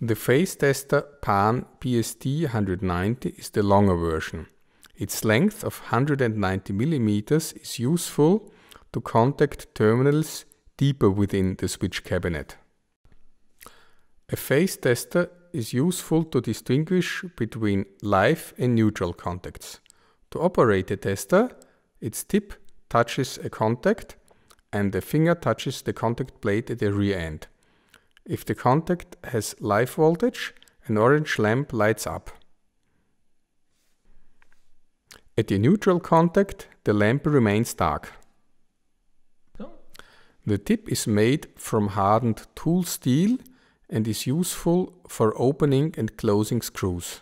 The phase tester PAN PST 190 is the longer version. Its length of 190 mm is useful to contact terminals deeper within the switch cabinet. A phase tester is useful to distinguish between live and neutral contacts. To operate a tester, its tip touches a contact and the finger touches the contact plate at the rear end. If the contact has live voltage, an orange lamp lights up. At the neutral contact, the lamp remains dark. The tip is made from hardened tool steel and is useful for opening and closing screws.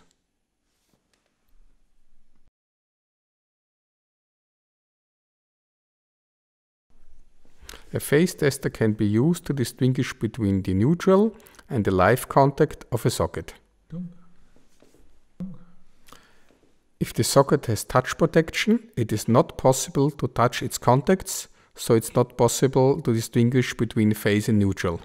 A phase tester can be used to distinguish between the neutral and the live contact of a socket. If the socket has touch protection, it is not possible to touch its contacts, so it's not possible to distinguish between phase and neutral.